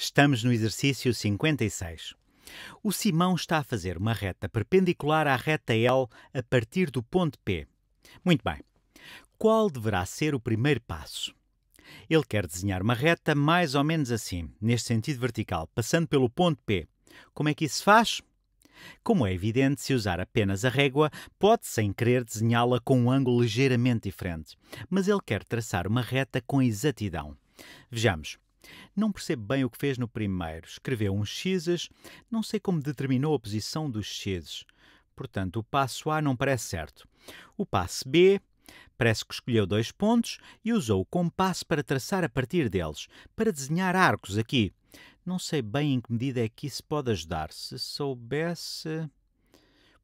Estamos no exercício 56. O Simão está a fazer uma reta perpendicular à reta L a partir do ponto P. Muito bem. Qual deverá ser o primeiro passo? Ele quer desenhar uma reta mais ou menos assim, neste sentido vertical, passando pelo ponto P. Como é que isso se faz? Como é evidente, se usar apenas a régua, pode, sem querer, desenhá-la com um ângulo ligeiramente diferente. Mas ele quer traçar uma reta com exatidão. Vejamos. Não percebo bem o que fez no primeiro. Escreveu uns x's, não sei como determinou a posição dos x's. Portanto, o passo A não parece certo. O passo B parece que escolheu dois pontos e usou o compasso para traçar a partir deles, para desenhar arcos aqui. Não sei bem em que medida é que isso pode ajudar. Se soubesse.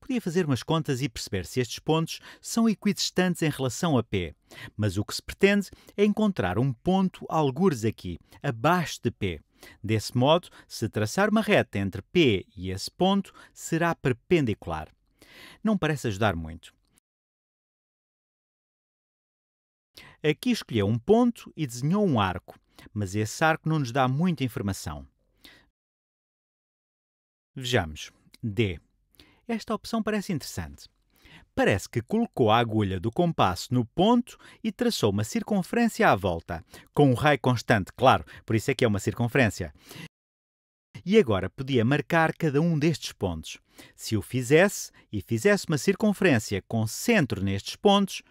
Podia fazer umas contas e perceber se estes pontos são equidistantes em relação a P, mas o que se pretende é encontrar um ponto algures aqui, abaixo de P. Desse modo, se traçar uma reta entre P e esse ponto, será perpendicular. Não parece ajudar muito. Aqui escolheu um ponto e desenhou um arco, mas esse arco não nos dá muita informação. Vejamos. D. Esta opção parece interessante. Parece que colocou a agulha do compasso no ponto e traçou uma circunferência à volta, com um raio constante, claro, por isso é que é uma circunferência. E agora podia marcar cada um destes pontos. Se o fizesse e fizesse uma circunferência com centro nestes pontos,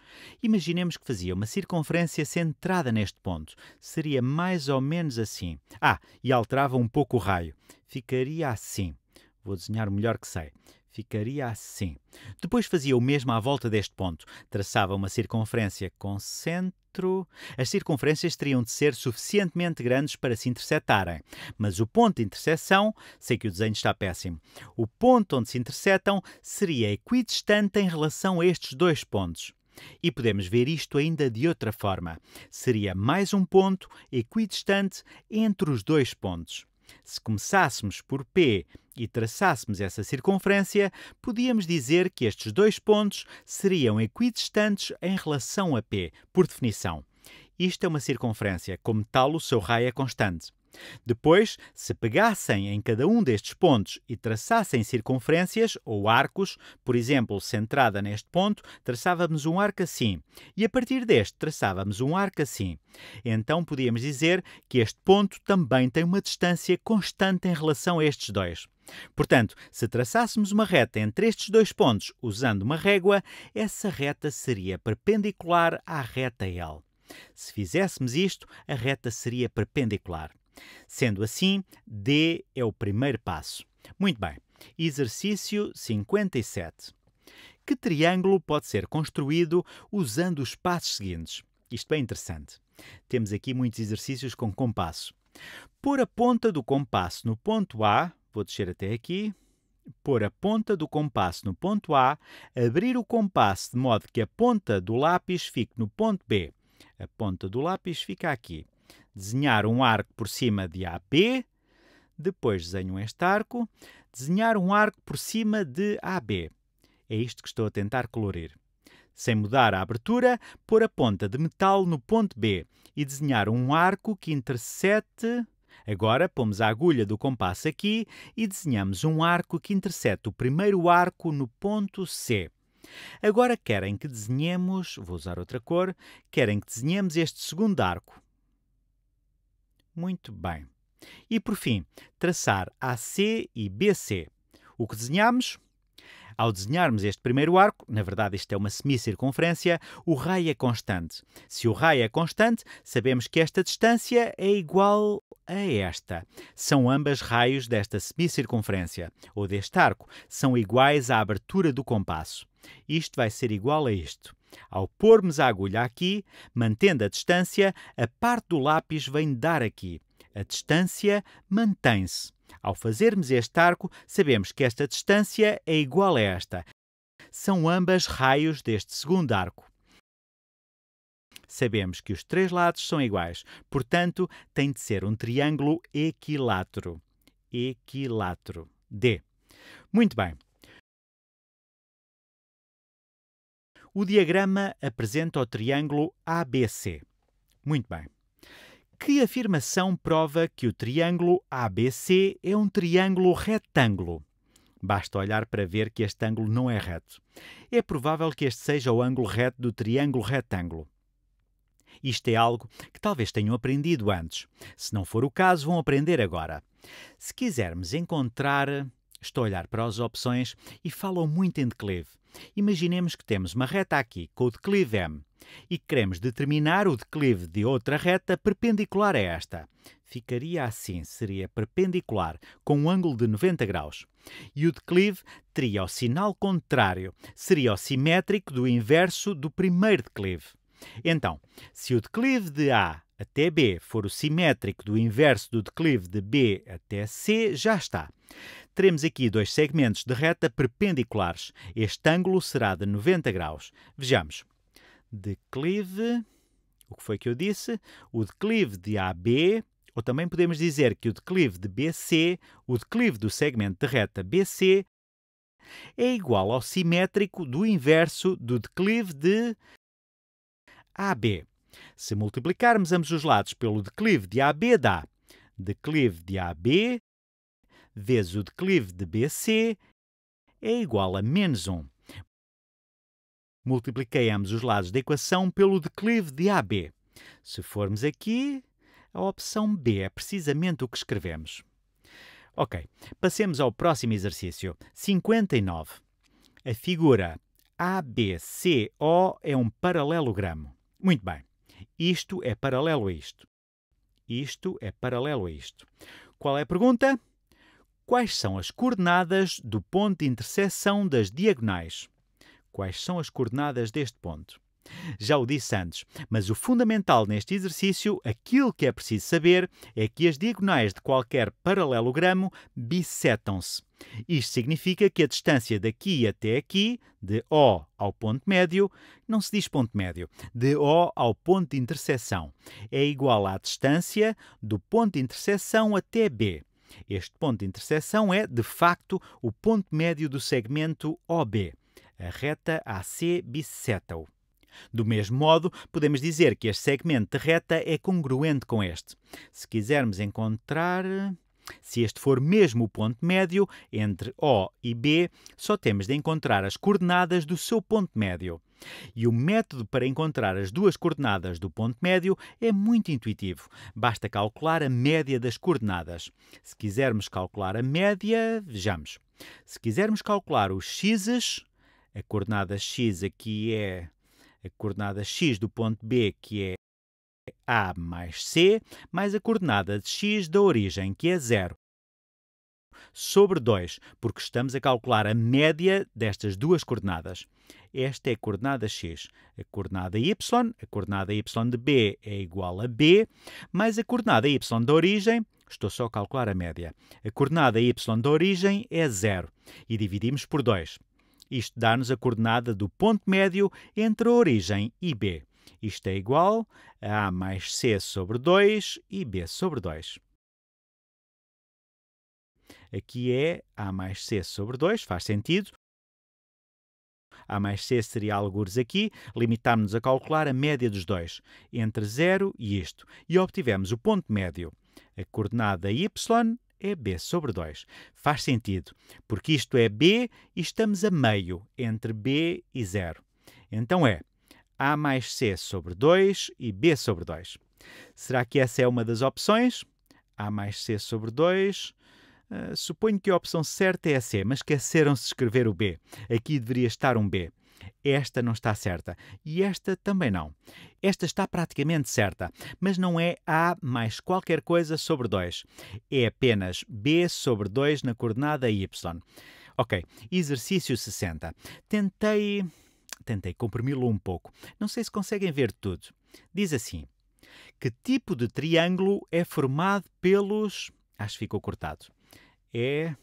imaginemos que fazia uma circunferência centrada neste ponto. Seria mais ou menos assim. Ah, e alterava um pouco o raio. Ficaria assim. Vou desenhar o melhor que sei. Ficaria assim. Depois fazia o mesmo à volta deste ponto. Traçava uma circunferência com centro. As circunferências teriam de ser suficientemente grandes para se interceptarem. Mas o ponto de interseção, sei que o desenho está péssimo, o ponto onde se intersetam seria equidistante em relação a estes dois pontos. E podemos ver isto ainda de outra forma. Seria mais um ponto equidistante entre os dois pontos. Se começássemos por P e traçássemos essa circunferência, podíamos dizer que estes dois pontos seriam equidistantes em relação a P, por definição. Isto é uma circunferência, como tal, o seu raio é constante. Depois, se pegassem em cada um destes pontos e traçassem circunferências ou arcos, por exemplo, centrada neste ponto, traçávamos um arco assim, e a partir deste traçávamos um arco assim. Então podíamos dizer que este ponto também tem uma distância constante em relação a estes dois. Portanto, se traçássemos uma reta entre estes dois pontos usando uma régua, essa reta seria perpendicular à reta L. Se fizéssemos isto, a reta seria perpendicular. Sendo assim, D é o primeiro passo. Muito bem. Exercício 57. Que triângulo pode ser construído usando os passos seguintes? Isto é interessante. Temos aqui muitos exercícios com compasso. Pôr a ponta do compasso no ponto A, vou descer até aqui, pôr a ponta do compasso no ponto A, abrir o compasso de modo que a ponta do lápis fique no ponto B. A ponta do lápis fica aqui desenhar um arco por cima de AP, depois desenho este arco, desenhar um arco por cima de AB. É isto que estou a tentar colorir. Sem mudar a abertura, pôr a ponta de metal no ponto B e desenhar um arco que intersete. Agora pomos a agulha do compasso aqui e desenhamos um arco que intersete o primeiro arco no ponto C. Agora querem que desenhemos, vou usar outra cor, querem que desenhemos este segundo arco. Muito bem. E por fim, traçar AC e BC. O que desenhamos? Ao desenharmos este primeiro arco, na verdade isto é uma semicircunferência, o raio é constante. Se o raio é constante, sabemos que esta distância é igual a esta. São ambas raios desta semicircunferência, ou deste arco, são iguais à abertura do compasso. Isto vai ser igual a isto. Ao pormos a agulha aqui, mantendo a distância, a parte do lápis vem dar aqui. A distância mantém-se. Ao fazermos este arco, sabemos que esta distância é igual a esta. São ambas raios deste segundo arco. Sabemos que os três lados são iguais, portanto, tem de ser um triângulo equilátero. Equilátero. D. Muito bem. O diagrama apresenta o triângulo ABC. Muito bem. Que afirmação prova que o triângulo ABC é um triângulo retângulo? Basta olhar para ver que este ângulo não é reto. É provável que este seja o ângulo reto do triângulo retângulo. Isto é algo que talvez tenham aprendido antes. Se não for o caso, vão aprender agora. Se quisermos encontrar Estou a olhar para as opções e falam muito em declive. Imaginemos que temos uma reta aqui com o declive M e queremos determinar o declive de outra reta perpendicular a esta. Ficaria assim, seria perpendicular, com um ângulo de 90 graus. E o declive teria o sinal contrário, seria o simétrico do inverso do primeiro declive. Então, se o declive de A até B for o simétrico do inverso do declive de B até C, já está. Teremos aqui dois segmentos de reta perpendiculares. Este ângulo será de 90 graus. Vejamos. Declive. O que foi que eu disse? O declive de AB, ou também podemos dizer que o declive de BC, o declive do segmento de reta BC, é igual ao simétrico do inverso do declive de AB. Se multiplicarmos ambos os lados pelo declive de AB, dá declive de AB vezes o declive de BC é igual a menos 1. Multipliquei ambos os lados da equação pelo declive de AB. Se formos aqui, a opção B é precisamente o que escrevemos. Ok, passemos ao próximo exercício, 59. A figura ABCO é um paralelogramo. Muito bem. Isto é paralelo a isto. Isto é paralelo a isto. Qual é a pergunta? Quais são as coordenadas do ponto de interseção das diagonais? Quais são as coordenadas deste ponto? Já o disse antes, mas o fundamental neste exercício, aquilo que é preciso saber, é que as diagonais de qualquer paralelogramo bissetam se isto significa que a distância daqui até aqui, de O ao ponto médio, não se diz ponto médio, de O ao ponto de interseção, é igual à distância do ponto de interseção até B. Este ponto de interseção é, de facto, o ponto médio do segmento OB, a reta AC -o. Do mesmo modo, podemos dizer que este segmento de reta é congruente com este. Se quisermos encontrar se este for mesmo o ponto médio entre O e B, só temos de encontrar as coordenadas do seu ponto médio. E o método para encontrar as duas coordenadas do ponto médio é muito intuitivo. Basta calcular a média das coordenadas. Se quisermos calcular a média, vejamos. Se quisermos calcular os x's, a coordenada x aqui é a coordenada x do ponto B, que é a mais c mais a coordenada de x da origem, que é zero, sobre 2, porque estamos a calcular a média destas duas coordenadas. Esta é a coordenada x. A coordenada y, a coordenada y de b é igual a b, mais a coordenada y da origem, estou só a calcular a média. A coordenada y da origem é zero e dividimos por 2. Isto dá-nos a coordenada do ponto médio entre a origem e b. Isto é igual a A mais C sobre 2 e B sobre 2. Aqui é A mais C sobre 2, faz sentido. A mais C seria algures aqui, limitámos-nos a calcular a média dos dois, entre 0 e isto, e obtivemos o ponto médio. A coordenada y é b sobre 2. Faz sentido, porque isto é b e estamos a meio entre b e 0. Então é a mais C sobre 2 e B sobre 2. Será que essa é uma das opções? A mais C sobre 2. Uh, eh, suponho que a opção certa é a C, mas esqueceram-se de escrever o B. Aqui deveria estar um B. Esta não está certa e esta também não. Esta está praticamente certa, mas não é A mais qualquer coisa sobre 2. É apenas B sobre 2 na coordenada Y. Ok, exercício 60. Tentei Tentei comprimi-lo um pouco. Não sei se conseguem ver tudo. Diz assim: Que tipo de triângulo é formado pelos. Acho que ficou cortado. É.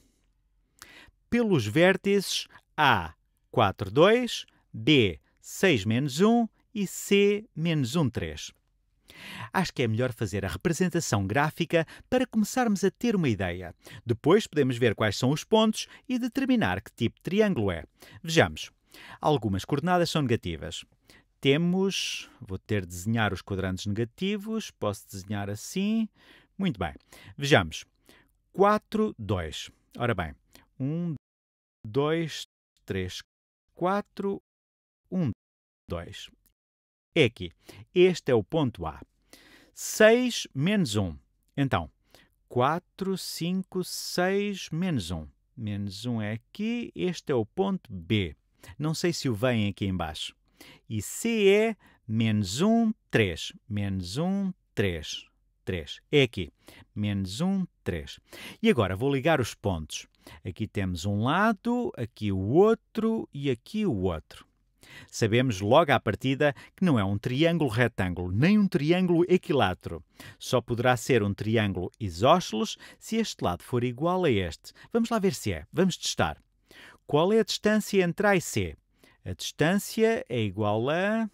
Pelos vértices A, 4, 2, B, 6 menos 1 e C menos 1, 3. Acho que é melhor fazer a representação gráfica para começarmos a ter uma ideia. Depois podemos ver quais são os pontos e determinar que tipo de triângulo é. Vejamos. Algumas coordenadas são negativas. Temos, vou ter de desenhar os quadrantes negativos, posso desenhar assim. Muito bem. Vejamos. 4, 2. Ora bem, 1, 2, 3, 4, 1, 2. É aqui. Este é o ponto A. 6 menos 1. Então, 4, 5, 6 menos 1. Menos 1 é aqui. Este é o ponto B. Não sei se o veem aqui embaixo. E C é menos 1, 3. Menos 1, 3. 3. É aqui. Menos 1, 3. E agora vou ligar os pontos. Aqui temos um lado, aqui o outro e aqui o outro. Sabemos logo à partida que não é um triângulo retângulo, nem um triângulo equilátero. Só poderá ser um triângulo isósceles se este lado for igual a este. Vamos lá ver se é. Vamos testar. Qual é a distância entre A e C? A distância é igual a.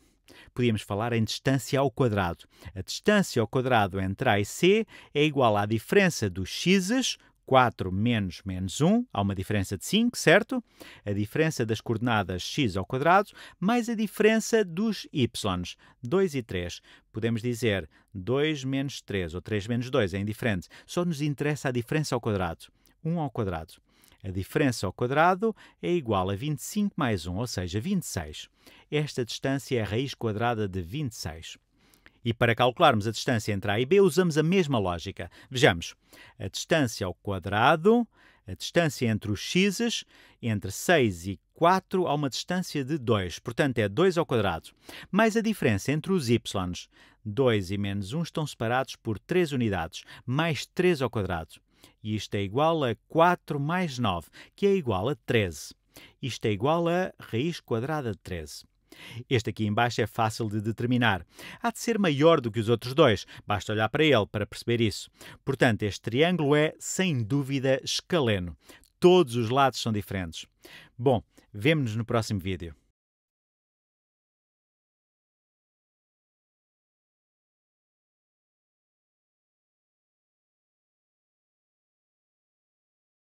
Podíamos falar em distância ao quadrado. A distância ao quadrado entre A e C é igual à diferença dos x's, 4 menos menos 1, há uma diferença de 5, certo? A diferença das coordenadas x ao quadrado mais a diferença dos y's, 2 e 3. Podemos dizer 2 menos 3 ou 3 menos 2, é indiferente. Só nos interessa a diferença ao quadrado, 1 ao quadrado. A diferença ao quadrado é igual a 25 mais 1, ou seja, 26. Esta distância é a raiz quadrada de 26. E para calcularmos a distância entre A e B, usamos a mesma lógica. Vejamos, a distância ao quadrado, a distância entre os x's, entre 6 e 4 há uma distância de 2, portanto é 2 ao quadrado, mais a diferença entre os y's. 2 e menos 1 estão separados por 3 unidades, mais 3 ao quadrado. E isto é igual a 4 mais 9, que é igual a 13. Isto é igual a raiz quadrada de 13. Este aqui embaixo é fácil de determinar. Há de ser maior do que os outros dois, basta olhar para ele para perceber isso. Portanto, este triângulo é, sem dúvida, escaleno. Todos os lados são diferentes. Bom, vemo-nos no próximo vídeo.